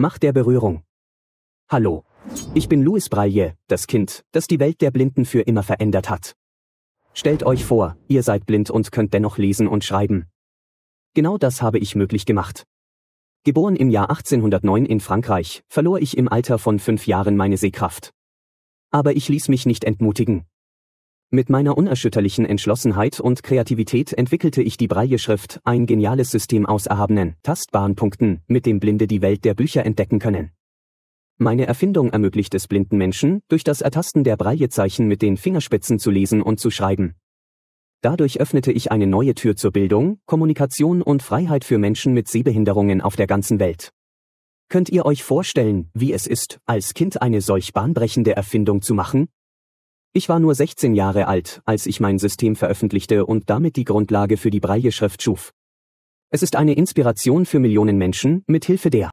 Macht der Berührung. Hallo, ich bin Louis Braille, das Kind, das die Welt der Blinden für immer verändert hat. Stellt euch vor, ihr seid blind und könnt dennoch lesen und schreiben. Genau das habe ich möglich gemacht. Geboren im Jahr 1809 in Frankreich, verlor ich im Alter von fünf Jahren meine Sehkraft. Aber ich ließ mich nicht entmutigen. Mit meiner unerschütterlichen Entschlossenheit und Kreativität entwickelte ich die breie schrift ein geniales System aus erhabenen, tastbaren Punkten, mit dem Blinde die Welt der Bücher entdecken können. Meine Erfindung ermöglicht es blinden Menschen, durch das Ertasten der Breiezeichen mit den Fingerspitzen zu lesen und zu schreiben. Dadurch öffnete ich eine neue Tür zur Bildung, Kommunikation und Freiheit für Menschen mit Sehbehinderungen auf der ganzen Welt. Könnt ihr euch vorstellen, wie es ist, als Kind eine solch bahnbrechende Erfindung zu machen? Ich war nur 16 Jahre alt, als ich mein System veröffentlichte und damit die Grundlage für die Breie Schrift schuf. Es ist eine Inspiration für Millionen Menschen, mit Hilfe der